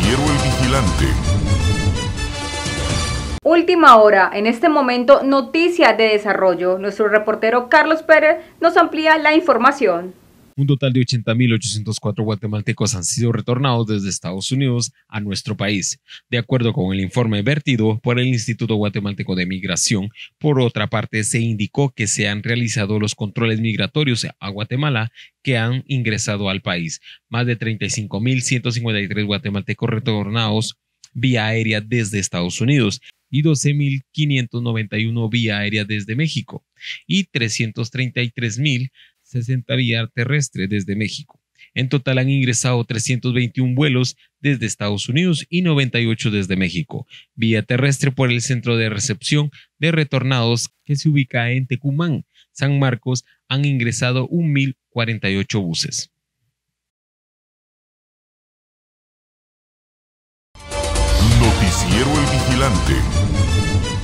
Noticiero El Vigilante. Última hora, en este momento, noticia de desarrollo. Nuestro reportero Carlos Pérez nos amplía la información. Un total de 80.804 guatemaltecos han sido retornados desde Estados Unidos a nuestro país, de acuerdo con el informe vertido por el Instituto Guatemalteco de Migración. Por otra parte, se indicó que se han realizado los controles migratorios a Guatemala que han ingresado al país. Más de 35.153 guatemaltecos retornados vía aérea desde Estados Unidos y 12.591 vía aérea desde México y 333.000 60 vía terrestre desde México. En total han ingresado 321 vuelos desde Estados Unidos y 98 desde México, vía terrestre por el centro de recepción de retornados que se ubica en Tecumán, San Marcos, han ingresado 1.048 buses. Noticiero El Vigilante.